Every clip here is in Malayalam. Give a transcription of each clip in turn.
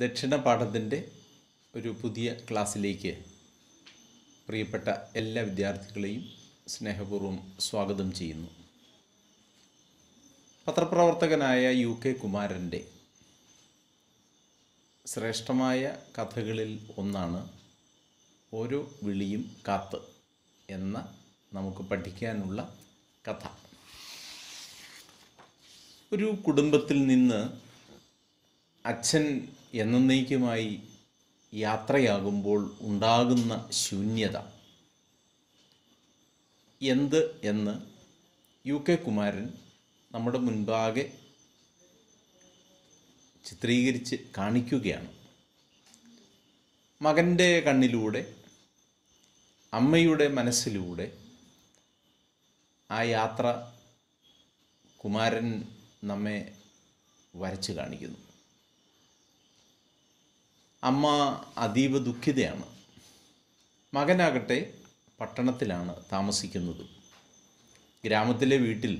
ദക്ഷിണ പാഠത്തിൻ്റെ ഒരു പുതിയ ക്ലാസ്സിലേക്ക് പ്രിയപ്പെട്ട എല്ലാ വിദ്യാർത്ഥികളെയും സ്നേഹപൂർവ്വം സ്വാഗതം ചെയ്യുന്നു പത്രപ്രവർത്തകനായ യു കെ കുമാരൻ്റെ ശ്രേഷ്ഠമായ കഥകളിൽ ഒന്നാണ് ഓരോ വിളിയും കാത്ത് എന്ന നമുക്ക് പഠിക്കാനുള്ള കഥ ഒരു കുടുംബത്തിൽ നിന്ന് അച്ഛൻ എന്നേക്കുമായി യാത്രയാകുമ്പോൾ ഉണ്ടാകുന്ന ശൂന്യത എന്ത് എന്ന് യു കെ കുമാരൻ നമ്മുടെ മുൻപാകെ ചിത്രീകരിച്ച് കാണിക്കുകയാണ് മകൻ്റെ കണ്ണിലൂടെ അമ്മയുടെ മനസ്സിലൂടെ ആ യാത്ര കുമാരൻ നമ്മെ വരച്ച് കാണിക്കുന്നു അമ്മ അതീവ ദുഃഖിതയാണ് മകനാകട്ടെ പട്ടണത്തിലാണ് താമസിക്കുന്നത് ഗ്രാമത്തിലെ വീട്ടിൽ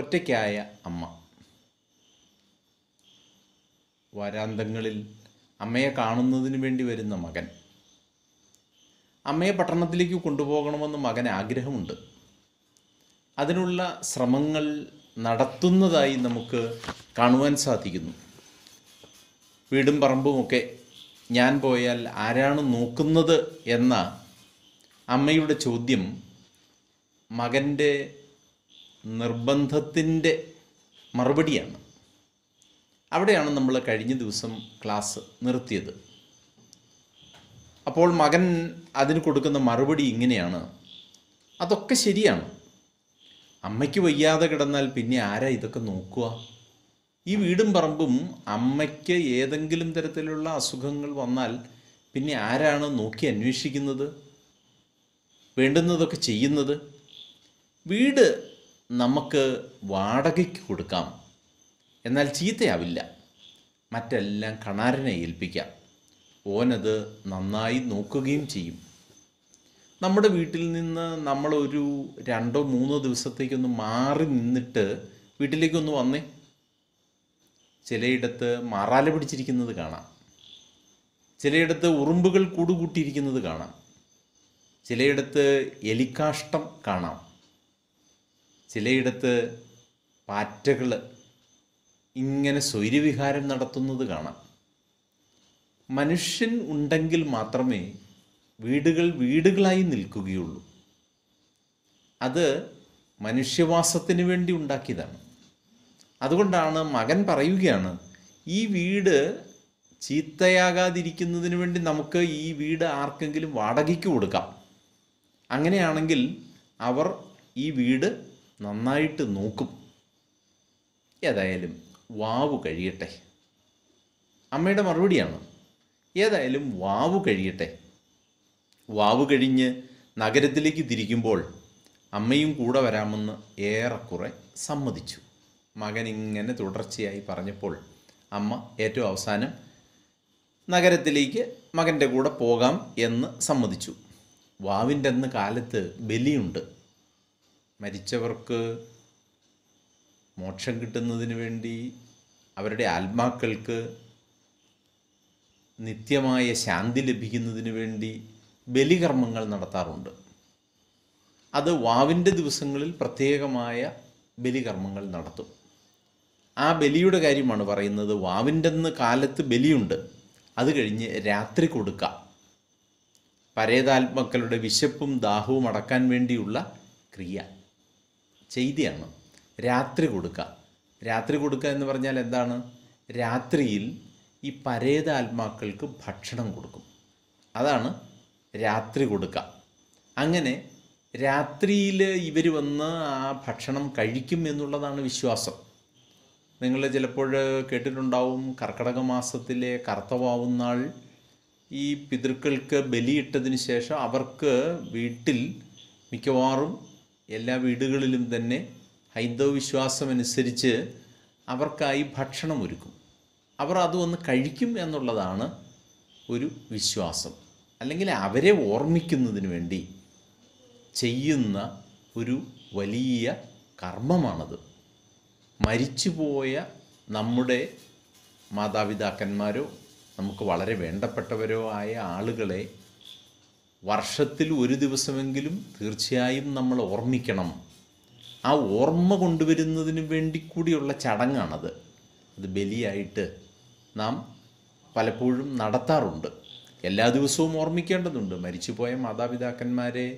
ഒറ്റയ്ക്കായ അമ്മ വാരാന്തങ്ങളിൽ അമ്മയെ കാണുന്നതിന് വേണ്ടി വരുന്ന മകൻ അമ്മയെ പട്ടണത്തിലേക്ക് കൊണ്ടുപോകണമെന്ന് മകൻ ആഗ്രഹമുണ്ട് അതിനുള്ള ശ്രമങ്ങൾ നടത്തുന്നതായി നമുക്ക് കാണുവാൻ സാധിക്കുന്നു വീടും പറമ്പുമൊക്കെ ഞാൻ പോയാൽ ആരാണ് നോക്കുന്നത് എന്ന അമ്മയുടെ ചോദ്യം മകൻ്റെ നിർബന്ധത്തിൻ്റെ മറുപടിയാണ് അവിടെയാണ് നമ്മൾ കഴിഞ്ഞ ദിവസം ക്ലാസ് നിർത്തിയത് അപ്പോൾ മകൻ അതിന് കൊടുക്കുന്ന മറുപടി ഇങ്ങനെയാണ് അതൊക്കെ ശരിയാണ് അമ്മയ്ക്ക് വയ്യാതെ കിടന്നാൽ പിന്നെ ആരാ ഇതൊക്കെ നോക്കുക ഈ വീടും പറമ്പും അമ്മയ്ക്ക് ഏതെങ്കിലും തരത്തിലുള്ള അസുഖങ്ങൾ വന്നാൽ പിന്നെ ആരാണ് നോക്കി അന്വേഷിക്കുന്നത് വേണ്ടുന്നതൊക്കെ ചെയ്യുന്നത് വീട് നമുക്ക് വാടകയ്ക്ക് കൊടുക്കാം എന്നാൽ ചീത്തയാവില്ല മറ്റെല്ലാം കണാരനെ ഏൽപ്പിക്കാം ഓനത് നന്നായി നോക്കുകയും ചെയ്യും നമ്മുടെ വീട്ടിൽ നിന്ന് നമ്മളൊരു രണ്ടോ മൂന്നോ ദിവസത്തേക്കൊന്ന് മാറി നിന്നിട്ട് വീട്ടിലേക്കൊന്ന് വന്നേ ചിലയിടത്ത് മാറാല പിടിച്ചിരിക്കുന്നത് കാണാം ചിലയിടത്ത് ഉറുമ്പുകൾ കൂടുകൂട്ടിയിരിക്കുന്നത് കാണാം ചിലയിടത്ത് എലിക്കാഷ്ടം കാണാം ചിലയിടത്ത് പാറ്റകൾ ഇങ്ങനെ സ്വൈര്യവിഹാരം നടത്തുന്നത് കാണാം മനുഷ്യൻ ഉണ്ടെങ്കിൽ മാത്രമേ വീടുകൾ വീടുകളായി നിൽക്കുകയുള്ളൂ അത് മനുഷ്യവാസത്തിന് വേണ്ടി ഉണ്ടാക്കിയതാണ് അതുകൊണ്ടാണ് മകൻ പറയുകയാണ് ഈ വീട് ചീത്തയാകാതിരിക്കുന്നതിന് വേണ്ടി നമുക്ക് ഈ വീട് ആർക്കെങ്കിലും വാടകയ്ക്ക് കൊടുക്കാം അങ്ങനെയാണെങ്കിൽ അവർ ഈ വീട് നന്നായിട്ട് നോക്കും ഏതായാലും വാവ് കഴിയട്ടെ അമ്മയുടെ മറുപടിയാണ് ഏതായാലും വാവ് കഴിയട്ടെ വാവ് കഴിഞ്ഞ് നഗരത്തിലേക്ക് തിരിക്കുമ്പോൾ അമ്മയും കൂടെ വരാമെന്ന് ഏറെക്കുറെ സമ്മതിച്ചു മകൻ ഇങ്ങനെ തുടർച്ചയായി പറഞ്ഞപ്പോൾ അമ്മ ഏറ്റവും അവസാനം നഗരത്തിലേക്ക് മകൻ്റെ കൂടെ പോകാം എന്ന് സമ്മതിച്ചു വാവിൻ്റെ അന്ന് കാലത്ത് ബലിയുണ്ട് മരിച്ചവർക്ക് മോക്ഷം കിട്ടുന്നതിന് വേണ്ടി അവരുടെ ആത്മാക്കൾക്ക് നിത്യമായ ശാന്തി ലഭിക്കുന്നതിന് വേണ്ടി ബലികർമ്മങ്ങൾ നടത്താറുണ്ട് അത് വാവിൻ്റെ ദിവസങ്ങളിൽ പ്രത്യേകമായ ബലികർമ്മങ്ങൾ നടത്തും ആ ബലിയുടെ കാര്യമാണ് പറയുന്നത് വാവിൻ്റെന്ന് കാലത്ത് ബലിയുണ്ട് അത് കഴിഞ്ഞ് രാത്രി കൊടുക്കുക പരേതാത്മക്കളുടെ വിശപ്പും ദാഹവും അടക്കാൻ വേണ്ടിയുള്ള ക്രിയ ചെയ്തിയാണ് രാത്രി കൊടുക്കുക രാത്രി കൊടുക്കുക എന്ന് പറഞ്ഞാൽ എന്താണ് രാത്രിയിൽ ഈ പരേതാത്മാക്കൾക്ക് ഭക്ഷണം കൊടുക്കും അതാണ് രാത്രി കൊടുക്കുക അങ്ങനെ രാത്രിയിൽ ഇവർ വന്ന് ആ ഭക്ഷണം കഴിക്കും എന്നുള്ളതാണ് വിശ്വാസം നിങ്ങൾ ചിലപ്പോൾ കേട്ടിട്ടുണ്ടാവും കർക്കടക മാസത്തിലെ കർത്തവാവുന്നാൾ ഈ പിതൃക്കൾക്ക് ബലിയിട്ടതിന് ശേഷം അവർക്ക് വീട്ടിൽ മിക്കവാറും എല്ലാ വീടുകളിലും തന്നെ ഹൈന്ദവ വിശ്വാസമനുസരിച്ച് അവർക്കായി ഭക്ഷണം ഒരുക്കും അവർ അത് വന്ന് കഴിക്കും എന്നുള്ളതാണ് ഒരു വിശ്വാസം അല്ലെങ്കിൽ അവരെ ഓർമ്മിക്കുന്നതിന് വേണ്ടി ചെയ്യുന്ന ഒരു വലിയ കർമ്മമാണത് മരിച്ചുപോയ നമ്മുടെ മാതാപിതാക്കന്മാരോ നമുക്ക് വളരെ വേണ്ടപ്പെട്ടവരോ ആയ ആളുകളെ വർഷത്തിൽ ഒരു ദിവസമെങ്കിലും തീർച്ചയായും നമ്മൾ ഓർമ്മിക്കണം ആ ഓർമ്മ കൊണ്ടുവരുന്നതിന് വേണ്ടി കൂടിയുള്ള ചടങ്ങാണത് അത് ബലിയായിട്ട് നാം പലപ്പോഴും നടത്താറുണ്ട് എല്ലാ ദിവസവും ഓർമ്മിക്കേണ്ടതുണ്ട് മരിച്ചുപോയ മാതാപിതാക്കന്മാരെ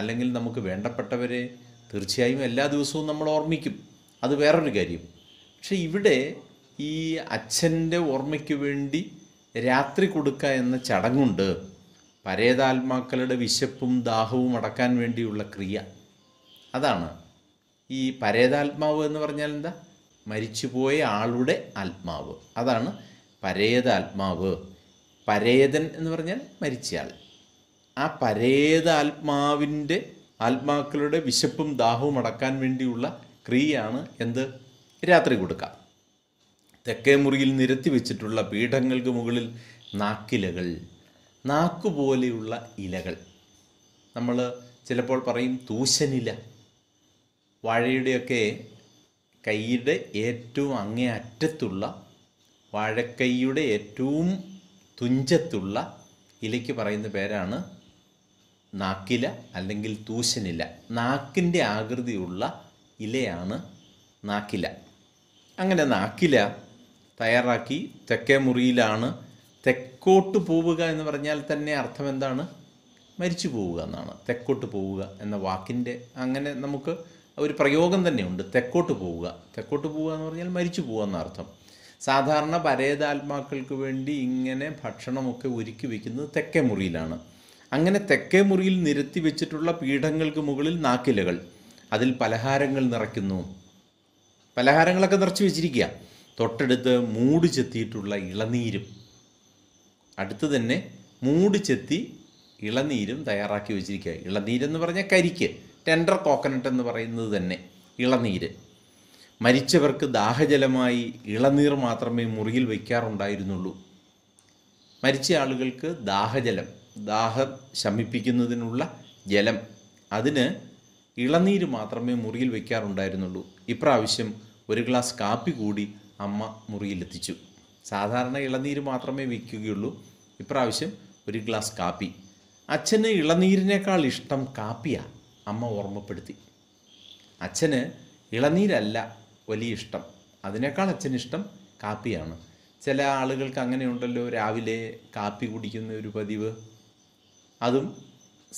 അല്ലെങ്കിൽ നമുക്ക് വേണ്ടപ്പെട്ടവരെ തീർച്ചയായും എല്ലാ ദിവസവും നമ്മൾ ഓർമ്മിക്കും അത് വേറൊരു കാര്യം പക്ഷെ ഇവിടെ ഈ അച്ഛൻ്റെ ഓർമ്മയ്ക്ക് വേണ്ടി രാത്രി കൊടുക്കുക എന്ന ചടങ്ങുണ്ട് പരേതാത്മാക്കളുടെ വിശപ്പും ദാഹവും അടക്കാൻ വേണ്ടിയുള്ള ക്രിയ അതാണ് ഈ പരേതാത്മാവ് എന്ന് പറഞ്ഞാൽ എന്താ മരിച്ചുപോയ ആളുടെ ആത്മാവ് അതാണ് പരേതാത്മാവ് പരേതൻ എന്ന് പറഞ്ഞാൽ മരിച്ചയാൾ ആ പരേതാത്മാവിൻ്റെ ആത്മാക്കളുടെ വിശപ്പും ദാഹവും അടക്കാൻ വേണ്ടിയുള്ള ക്രീയാണ് എന്ത് രാത്രി കൊടുക്കുക തെക്കേ മുറിയിൽ നിരത്തി വെച്ചിട്ടുള്ള പീഠങ്ങൾക്ക് മുകളിൽ നാക്കിലകൾ നാക്കുപോലെയുള്ള ഇലകൾ നമ്മൾ ചിലപ്പോൾ പറയും തൂശനില വാഴയുടെയൊക്കെ കൈയുടെ ഏറ്റവും അങ്ങേ അറ്റത്തുള്ള വാഴക്കൈയുടെ ഏറ്റവും തുഞ്ചത്തുള്ള ഇലയ്ക്ക് പറയുന്ന പേരാണ് നാക്കില അല്ലെങ്കിൽ തൂശനില നാക്കിൻ്റെ ആകൃതിയുള്ള ഇലയാണ് നാക്കില അങ്ങനെ നാക്കില തയ്യാറാക്കി തെക്കേ മുറിയിലാണ് തെക്കോട്ട് പോവുക എന്ന് പറഞ്ഞാൽ തന്നെ അർത്ഥം എന്താണ് മരിച്ചു പോവുക എന്നാണ് തെക്കോട്ട് പോവുക എന്ന വാക്കിൻ്റെ അങ്ങനെ നമുക്ക് ഒരു പ്രയോഗം തന്നെയുണ്ട് തെക്കോട്ട് പോവുക തെക്കോട്ട് പോവുക എന്ന് പറഞ്ഞാൽ മരിച്ചു പോവുക എന്ന അർത്ഥം സാധാരണ പരേതാത്മാക്കൾക്ക് വേണ്ടി ഇങ്ങനെ ഭക്ഷണമൊക്കെ ഒരുക്കി വെക്കുന്നത് തെക്കേ മുറിയിലാണ് അങ്ങനെ തെക്കേ മുറിയിൽ നിരത്തി വെച്ചിട്ടുള്ള പീഠങ്ങൾക്ക് മുകളിൽ നാക്കിലകൾ അതിൽ പലഹാരങ്ങൾ നിറയ്ക്കുന്നു പലഹാരങ്ങളൊക്കെ നിറച്ച് വെച്ചിരിക്കുക തൊട്ടടുത്ത് മൂട് ചെത്തിയിട്ടുള്ള ഇളനീരും അടുത്ത് തന്നെ മൂട് ചെത്തി ഇളനീരും തയ്യാറാക്കി വെച്ചിരിക്കുക ഇളനീരെന്ന് പറഞ്ഞാൽ കരിക്ക് ടെൻഡർ കോക്കനട്ട് എന്ന് പറയുന്നത് തന്നെ ഇളനീര് മരിച്ചവർക്ക് ദാഹജലമായി ഇളനീർ മാത്രമേ മുറിയിൽ വയ്ക്കാറുണ്ടായിരുന്നുള്ളൂ മരിച്ച ആളുകൾക്ക് ദാഹജലം ദാഹം ശമിപ്പിക്കുന്നതിനുള്ള ജലം അതിന് ഇളനീര് മാത്രമേ മുറിയിൽ വയ്ക്കാറുണ്ടായിരുന്നുള്ളൂ ഇപ്രാവശ്യം ഒരു ഗ്ലാസ് കാപ്പി കൂടി അമ്മ മുറിയിലെത്തിച്ചു സാധാരണ ഇളനീര് മാത്രമേ വയ്ക്കുകയുള്ളൂ ഇപ്രാവശ്യം ഒരു ഗ്ലാസ് കാപ്പി അച്ഛന് ഇളനീരിനേക്കാൾ ഇഷ്ടം കാപ്പിയാണ് അമ്മ ഓർമ്മപ്പെടുത്തി അച്ഛന് ഇളനീരല്ല വലിയ ഇഷ്ടം അതിനേക്കാൾ അച്ഛനിഷ്ടം കാപ്പിയാണ് ചില ആളുകൾക്ക് അങ്ങനെയുണ്ടല്ലോ രാവിലെ കാപ്പി കുടിക്കുന്ന ഒരു പതിവ് അതും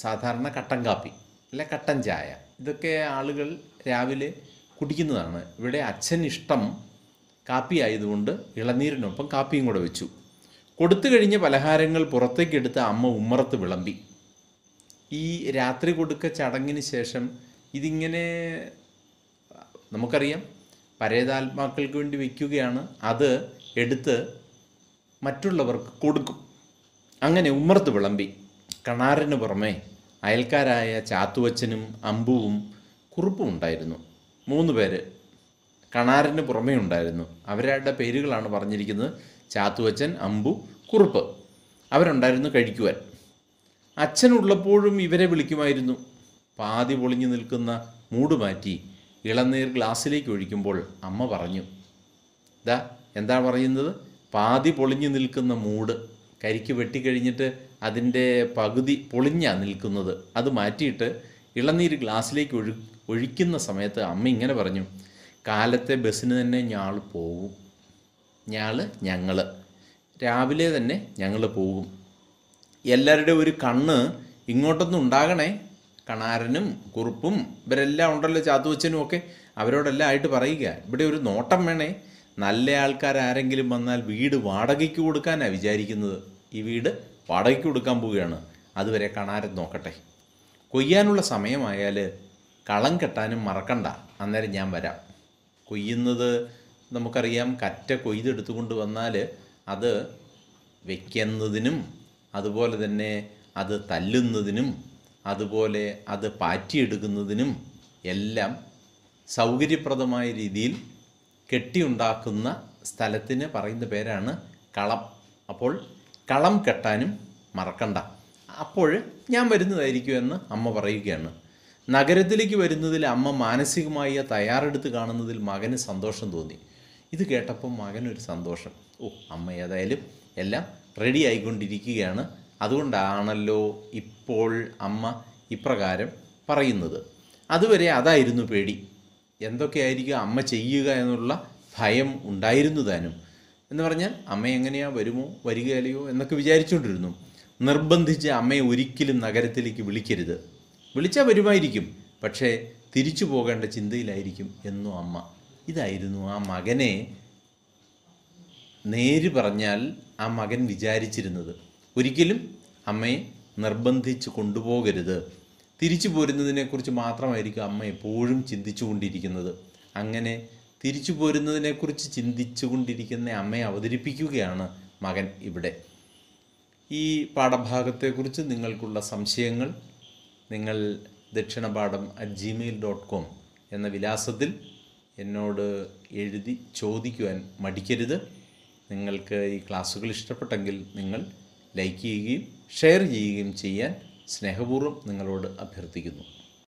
സാധാരണ കട്ടൻ കാപ്പി അല്ല കട്ടൻ ചായ ഇതൊക്കെ ആളുകൾ രാവിലെ കുടിക്കുന്നതാണ് ഇവിടെ അച്ഛൻ ഇഷ്ടം കാപ്പി ആയതുകൊണ്ട് ഇളനീരിനൊപ്പം കാപ്പിയും കൂടെ വെച്ചു കൊടുത്തു കഴിഞ്ഞ പലഹാരങ്ങൾ പുറത്തേക്കെടുത്ത് അമ്മ ഉമ്മറത്ത് വിളമ്പി ഈ രാത്രി കൊടുക്ക ചടങ്ങിന് ശേഷം ഇതിങ്ങനെ നമുക്കറിയാം പരേതാത്മാക്കൾക്ക് വേണ്ടി വയ്ക്കുകയാണ് അത് എടുത്ത് മറ്റുള്ളവർക്ക് കൊടുക്കും അങ്ങനെ ഉമ്മറത്ത് വിളമ്പി കണാറിന് പുറമേ അയൽക്കാരായ ചാത്തുവച്ചനും അമ്പുവും കുറുപ്പും ഉണ്ടായിരുന്നു മൂന്ന് പേര് കണാറിന് പുറമേ ഉണ്ടായിരുന്നു അവരുടെ പേരുകളാണ് പറഞ്ഞിരിക്കുന്നത് ചാത്തുവച്ചൻ അമ്പു കുറുപ്പ് അവരുണ്ടായിരുന്നു കഴിക്കുവാൻ അച്ഛനുള്ളപ്പോഴും ഇവരെ വിളിക്കുമായിരുന്നു പാതി പൊളിഞ്ഞു നിൽക്കുന്ന മൂട് മാറ്റി ഇളനീർ ഗ്ലാസ്സിലേക്ക് ഒഴിക്കുമ്പോൾ അമ്മ പറഞ്ഞു ദാ എന്താ പറയുന്നത് പാതി പൊളിഞ്ഞു നിൽക്കുന്ന മൂട് കരിക്ക് വെട്ടിക്കഴിഞ്ഞിട്ട് അതിൻ്റെ പകുതി പൊളിഞ്ഞാണ് നിൽക്കുന്നത് അത് മാറ്റിയിട്ട് ഇളനീര് ഗ്ലാസ്സിലേക്ക് ഒഴു ഒഴിക്കുന്ന സമയത്ത് അമ്മ ഇങ്ങനെ പറഞ്ഞു കാലത്തെ ബസ്സിന് തന്നെ ഞാൾ പോകും ഞാൾ ഞങ്ങൾ രാവിലെ തന്നെ ഞങ്ങൾ പോകും എല്ലാവരുടെ ഒരു കണ്ണ് ഇങ്ങോട്ടൊന്നും ഉണ്ടാകണേ കണാരനും കുറുപ്പും ഇവരെല്ലാം ഉണ്ടല്ലോ ചാത്തുവച്ചനും ഒക്കെ അവരോടെല്ലാം ആയിട്ട് പറയുക ഇവിടെ ഒരു നോട്ടം വേണേ നല്ല ആൾക്കാരാരെങ്കിലും വന്നാൽ വീട് വാടകയ്ക്ക് കൊടുക്കാനാണ് വിചാരിക്കുന്നത് ഈ വീട് വാടകയ്ക്ക് കൊടുക്കാൻ പോവുകയാണ് അതുവരെ കാണാരം നോക്കട്ടെ കൊയ്യാനുള്ള സമയമായാൽ കളം കെട്ടാനും മറക്കണ്ട അന്നേരം ഞാൻ വരാം കൊയ്യുന്നത് നമുക്കറിയാം കറ്റ കൊണ്ട് വന്നാൽ അത് വയ്ക്കുന്നതിനും അതുപോലെ തന്നെ അത് തല്ലുന്നതിനും അതുപോലെ അത് പാറ്റിയെടുക്കുന്നതിനും എല്ലാം സൗകര്യപ്രദമായ രീതിയിൽ കെട്ടിയുണ്ടാക്കുന്ന സ്ഥലത്തിന് പറയുന്ന പേരാണ് കളം അപ്പോൾ കളം കെട്ടാനും മറക്കണ്ട അപ്പോൾ ഞാൻ വരുന്നതായിരിക്കും എന്ന് അമ്മ പറയുകയാണ് നഗരത്തിലേക്ക് വരുന്നതിൽ അമ്മ മാനസികമായ തയ്യാറെടുത്ത് കാണുന്നതിൽ മകന് സന്തോഷം തോന്നി ഇത് കേട്ടപ്പോൾ മകനൊരു സന്തോഷം ഓ അമ്മ ഏതായാലും എല്ലാം റെഡി ആയിക്കൊണ്ടിരിക്കുകയാണ് അതുകൊണ്ടാണല്ലോ ഇപ്പോൾ അമ്മ ഇപ്രകാരം പറയുന്നത് അതുവരെ അതായിരുന്നു പേടി എന്തൊക്കെയായിരിക്കും അമ്മ ചെയ്യുക എന്നുള്ള ഭയം ഉണ്ടായിരുന്നു താനും എന്ന് പറഞ്ഞാൽ അമ്മ എങ്ങനെയാ വരുമോ വരികയല്ലയോ എന്നൊക്കെ വിചാരിച്ചുകൊണ്ടിരുന്നു നിർബന്ധിച്ച് അമ്മയെ ഒരിക്കലും നഗരത്തിലേക്ക് വിളിക്കരുത് വിളിച്ചാൽ വരുമായിരിക്കും പക്ഷേ തിരിച്ചു പോകേണ്ട ചിന്തയിലായിരിക്കും എന്നു അമ്മ ഇതായിരുന്നു ആ മകനെ നേര് പറഞ്ഞാൽ ആ മകൻ വിചാരിച്ചിരുന്നത് ഒരിക്കലും അമ്മയെ നിർബന്ധിച്ച് കൊണ്ടുപോകരുത് തിരിച്ചു പോരുന്നതിനെക്കുറിച്ച് മാത്രമായിരിക്കും അമ്മ എപ്പോഴും ചിന്തിച്ചുകൊണ്ടിരിക്കുന്നത് അങ്ങനെ തിരിച്ചു പോരുന്നതിനെക്കുറിച്ച് ചിന്തിച്ചുകൊണ്ടിരിക്കുന്ന അമ്മയെ അവതരിപ്പിക്കുകയാണ് മകൻ ഇവിടെ ഈ പാഠഭാഗത്തെക്കുറിച്ച് നിങ്ങൾക്കുള്ള സംശയങ്ങൾ നിങ്ങൾ ദക്ഷിണപാഠം അറ്റ് ജിമെയിൽ ഡോട്ട് കോം എന്ന വിലാസത്തിൽ എന്നോട് എഴുതി ചോദിക്കുവാൻ മടിക്കരുത് നിങ്ങൾക്ക് ഈ ക്ലാസ്സുകൾ ഇഷ്ടപ്പെട്ടെങ്കിൽ നിങ്ങൾ ലൈക്ക് ചെയ്യുകയും ഷെയർ ചെയ്യുകയും ചെയ്യാൻ സ്നേഹപൂർവ്വം നിങ്ങളോട് അഭ്യർത്ഥിക്കുന്നു